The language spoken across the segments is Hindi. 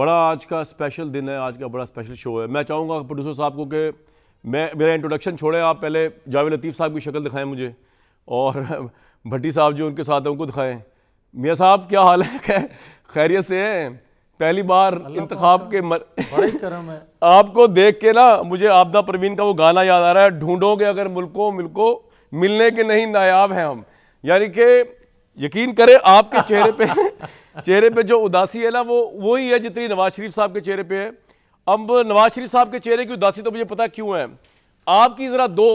बड़ा आज का स्पेशल दिन है आज का बड़ा स्पेशल शो है मैं चाहूँगा प्रोड्यूसर साहब को कि मैं मेरा इंट्रोडक्शन छोड़ें आप पहले जावेद लतीफ़ साहब की शक्ल दिखाएं मुझे और भट्टी साहब जो उनके साथ हैं उनको दिखाएं मियाँ साहब क्या हाल है खैरियत से हैं पहली बार इंतखब के मर... करम है आपको देख के ना मुझे आपदा परवीन का वो गाना याद आ रहा है ढूंढोगे अगर मुल्को मिलको मिलने के नहीं नायाब हैं हम यानी कि यकीन करें आपके चेहरे पे चेहरे पे जो उदासी है ना वो वही है जितनी नवाज शरीफ साहब के चेहरे पे है अब नवाज शरीफ साहब के चेहरे की उदासी तो मुझे पता क्यों है आपकी ज़रा दो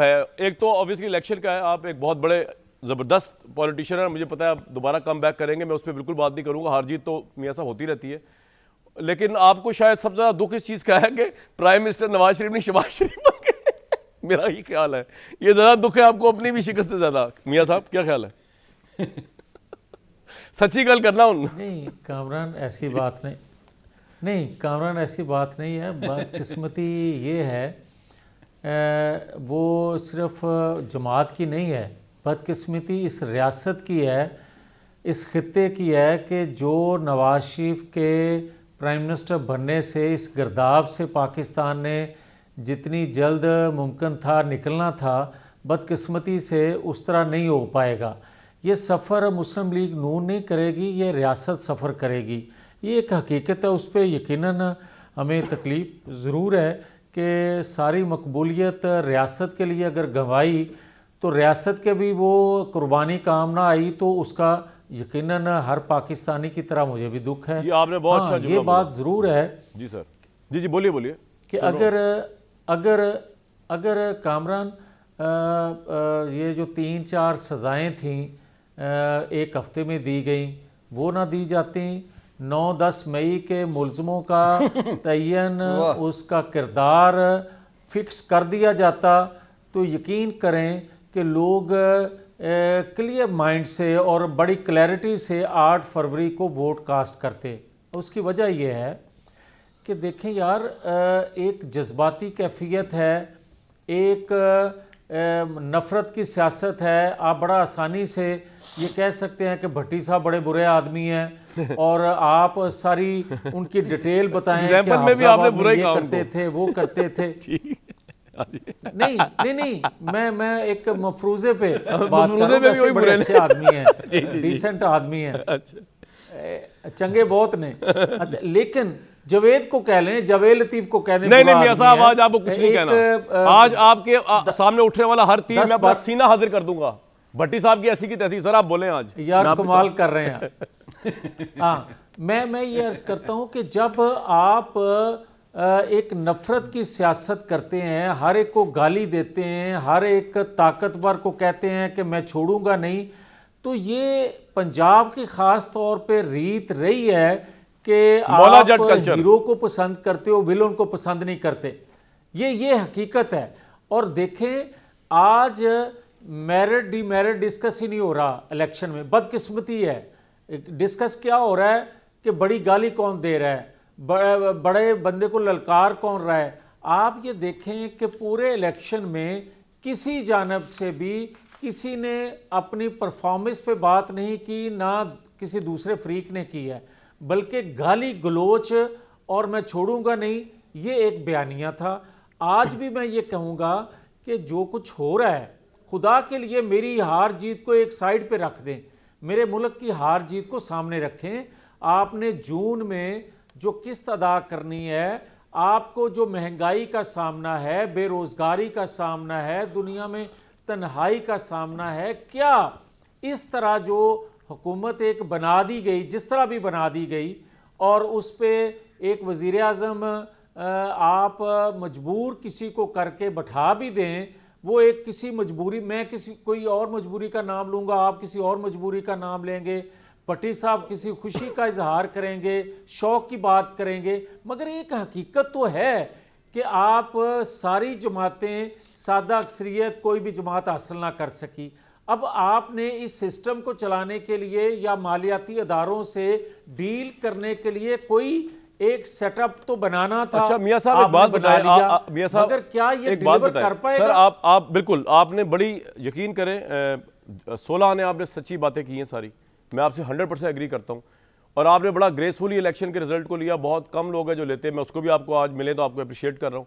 है एक तो ऑब्वियसली इलेक्शन का है आप एक बहुत बड़े ज़बरदस्त पॉलिटिशियन है मुझे पता है आप दोबारा कम बैक करेंगे मैं उस पर बिल्कुल बात नहीं करूँगा हार जीत तो मियाँ साहब होती रहती है लेकिन आपको शायद सबसे ज़्यादा दुख इस चीज़ का है कि प्राइम मिनिस्टर नवाज शरीफ ने शबाज शरीफ मेरा ही ख्याल है ये ज़्यादा दुख है आपको अपनी भी शिकस्त से ज़्यादा मियाँ साहब क्या ख्याल है सच्ची गल करना उन नहीं कामरान ऐसी बात नहीं नहीं कामरान ऐसी बात नहीं है बदकिस्मती ये है ए, वो सिर्फ जमात की नहीं है बदकिस्मती इस रियासत की है इस खत्े की है कि जो नवाज शरीफ के प्राइम मिनिस्टर बनने से इस गर्दाब से पाकिस्तान ने जितनी जल्द मुमकिन था निकलना था बदकिस्मती से उस तरह नहीं हो पाएगा ये सफ़र मुस्लिम लीग नून नहीं करेगी ये रियासत सफ़र करेगी ये एक हकीकत है उस पर यकीन हमें तकलीफ ज़रूर है कि सारी मकबूलियत रियासत के लिए अगर गंवाई तो रियासत के भी वो कुर्बानी काम ना आई तो उसका यकीन हर पाकिस्तानी की तरह मुझे भी दुख है ये आपने बहुत हाँ, अच्छा ये बात ज़रूर है जी सर जी जी बोलिए बोलिए कि अगर अगर अगर कामरान ये जो तीन चार सज़ाएँ थीं एक हफ्ते में दी गई वो ना दी जाती नौ दस मई के मुलजमों का तयन उसका किरदार फिक्स कर दिया जाता तो यकीन करें कि लोग क्लियर माइंड से और बड़ी क्लैरिटी से आठ फरवरी को वोट कास्ट करते उसकी वजह यह है कि देखें यार एक जज्बाती कैफियत है एक नफ़रत की सियासत है आप बड़ा आसानी से ये कह सकते हैं कि भट्टी साहब बड़े बुरे आदमी हैं और आप सारी उनकी डिटेल बताएं कि में भी आपने बुरे ये करते थे वो करते थे नहीं नहीं नहीं मैं मैं एक मफरूजे पे बात मफरूजे पे भी बड़े अच्छे आदमी हैं डिसेंट आदमी हैं अच्छा। चंगे बहुत ने अच्छा लेकिन जवेद को कह लें जवेद लतीफ को कह दें नहीं नहीं मियाँ साहब आज आपको कुछ नहीं कहना आज आपके सामने उठने वाला हर तीर मैं बस सीना हाजिर कर दूंगा भट्टी साहब की ऐसी की तैसी सर आप बोले आज यार कमाल कर रहे हैं हाँ मैं मैं ये अर्ज करता हूँ कि जब आप एक नफ़रत की सियासत करते हैं हर एक को गाली देते हैं हर एक ताकतवर को कहते हैं कि मैं छोड़ूंगा नहीं तो ये पंजाब की ख़ास तौर पे रीत रही है कि आप हीरो को पसंद करते हो विलन को पसंद नहीं करते ये ये हकीकत है और देखें आज मेरिट डी मेरिट डिस्कस ही नहीं हो रहा इलेक्शन में बदकिस्मती है डिस्कस क्या हो रहा है कि बड़ी गाली कौन दे रहा है बड़े, बड़े बंदे को ललकार कौन रहा है आप ये देखें कि पूरे इलेक्शन में किसी जानब से भी किसी ने अपनी परफॉर्मेंस पे बात नहीं की ना किसी दूसरे फ्रीक ने की है बल्कि गाली गलोच और मैं छोड़ूंगा नहीं ये एक बयानिया था आज भी मैं ये कहूँगा कि जो कुछ हो रहा है खुदा के लिए मेरी हार जीत को एक साइड पे रख दें मेरे मुल्क की हार जीत को सामने रखें आपने जून में जो किस्त अदा करनी है आपको जो महंगाई का सामना है बेरोज़गारी का सामना है दुनिया में तन्हाई का सामना है क्या इस तरह जो हुकूमत एक बना दी गई जिस तरह भी बना दी गई और उस पर एक वज़ी अजम आप मजबूर किसी को करके बैठा भी दें वो एक किसी मजबूरी मैं किसी कोई और मजबूरी का नाम लूँगा आप किसी और मजबूरी का नाम लेंगे पटी साहब किसी खुशी का इजहार करेंगे शौक की बात करेंगे मगर एक हकीकत तो है कि आप सारी जमातें सादा अक्सरियत कोई भी जमात हासिल ना कर सकी अब आपने इस सिस्टम को चलाने के लिए या मालियाती अदारों से डील करने के लिए कोई एक सेटअप तो बनाना था अच्छा मियां साहब एक बात बता लिया मियां साहब अगर क्या ये एक बात कर सर आप आप बिल्कुल आपने बड़ी यकीन करें सोलह ने आपने सच्ची बातें की हैं सारी मैं आपसे हंड्रेड परसेंट एग्री करता हूँ और आपने बड़ा ग्रेसफुली इलेक्शन के रिजल्ट को लिया बहुत कम लोग हैं जो लेते हैं मैं उसको भी आपको आज मिले तो आपको अप्रिशिएट कर रहा हूँ